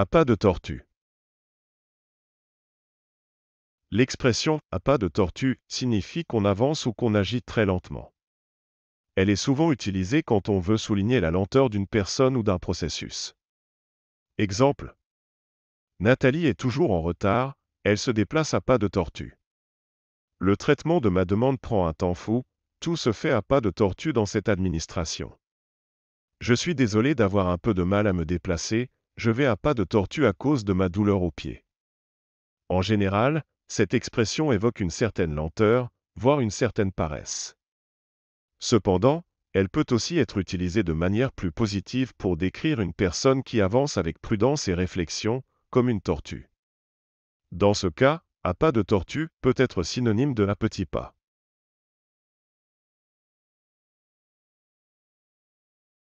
à pas de tortue. L'expression à pas de tortue signifie qu'on avance ou qu'on agit très lentement. Elle est souvent utilisée quand on veut souligner la lenteur d'une personne ou d'un processus. Exemple. Nathalie est toujours en retard, elle se déplace à pas de tortue. Le traitement de ma demande prend un temps fou, tout se fait à pas de tortue dans cette administration. Je suis désolé d'avoir un peu de mal à me déplacer, je vais à pas de tortue à cause de ma douleur aux pieds. En général, cette expression évoque une certaine lenteur, voire une certaine paresse. Cependant, elle peut aussi être utilisée de manière plus positive pour décrire une personne qui avance avec prudence et réflexion, comme une tortue. Dans ce cas, à pas de tortue peut être synonyme de la petit pas.